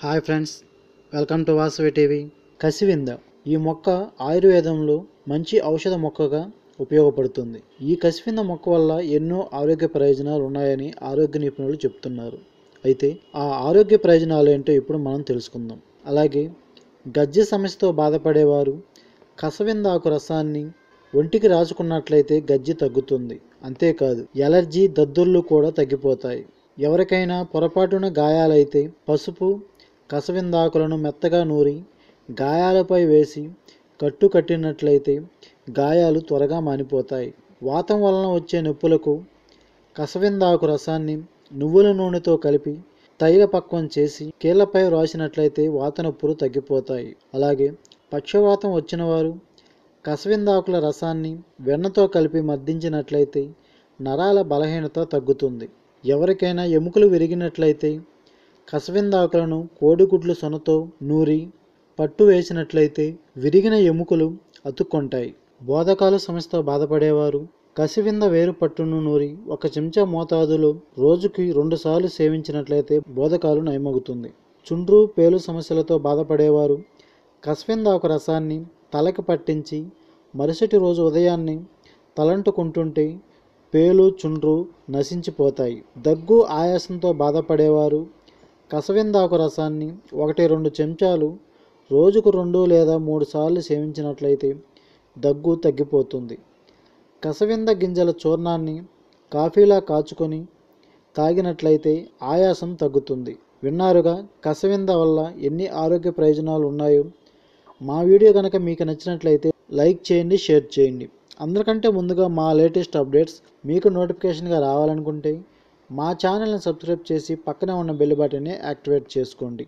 hi friends welcome to Vasavi TV కసివింద ఈ మొక్క ఆయుర్వేదంలో మంచి ఔషధ మొక్కగా ఉపయోగపడుతుంది ఈ కసివింద మొక్క వల్ల ఎన్నో ఆరోగ్య ప్రయోజనాలు ఉన్నాయని ఆరోగ్య నిపుణులు చెప్తున్నారు అయితే ఆ ఆరోగ్య ప్రయోజనాలు ఏంటో ఇప్పుడు మనం తెలుసుకుందాం అలాగే గజ్జె సమస్యతో బాధపడేవారు కసవింద ఆకు రసాన్ని ఒంటికి రాసుకున్నట్లయితే గజ్జి తగ్గుతుంది అంతేకాదు ఎలర్జీ దద్దుర్లు కూడా తగ్గిపోతాయి ఎవరికైనా పొరపాటున గాయాలైతే పసుపు కసవిందాకులను మెత్తగా నూరి గాయాలపై వేసి కట్టు కట్టినట్లయితే గాయాలు త్వరగా మానిపోతాయి వాతం వలన వచ్చే నొప్పులకు కసవిందాకు రసాన్ని నువ్వుల నూనెతో కలిపి తైల పక్వం చేసి కీళ్లపై రాసినట్లయితే నొప్పులు తగ్గిపోతాయి అలాగే పక్షవాతం వచ్చిన వారు కసవిందాకుల రసాన్ని వెన్నతో కలిపి మద్దించినట్లయితే నరాల బలహీనత తగ్గుతుంది ఎవరికైనా ఎముకలు విరిగినట్లయితే కసవిందాకులను కోడిగుడ్లు సొనతో నూరి పట్టు వేసినట్లయితే విరిగిన ఎముకలు అతుక్కుంటాయి బోధకాల సమస్యతో బాధపడేవారు కసివింద వేరు పట్టును నూరి ఒక చెంచా మోతాదులో రోజుకి రెండుసార్లు సేవించినట్లయితే బోధకాలు నయమవుతుంది చుండ్రు పేలు సమస్యలతో బాధపడేవారు కసివింద ఒక రసాన్ని తలకి పట్టించి మరుసటి రోజు ఉదయాన్నే తలంటుకుంటుంటే పేలు చుండ్రు నశించిపోతాయి దగ్గు ఆయాసంతో బాధపడేవారు కసవిందాకు రసాన్ని ఒకటి రెండు చెంచాలు రోజుకు రెండు లేదా మూడు సార్లు సేవించినట్లయితే దగ్గు తగ్గిపోతుంది కసవింద గింజల చూర్ణాన్ని కాఫీలా కాచుకొని తాగినట్లయితే ఆయాసం తగ్గుతుంది విన్నారుగా కసవింద వల్ల ఎన్ని ఆరోగ్య ప్రయోజనాలు ఉన్నాయో మా వీడియో కనుక మీకు నచ్చినట్లయితే లైక్ చేయండి షేర్ చేయండి అందరికంటే ముందుగా మా లేటెస్ట్ అప్డేట్స్ మీకు నోటిఫికేషన్గా రావాలనుకుంటే మా ఛానల్ని సబ్స్క్రైబ్ చేసి పక్కనే ఉన్న బెల్ బటన్ని యాక్టివేట్ చేసుకోండి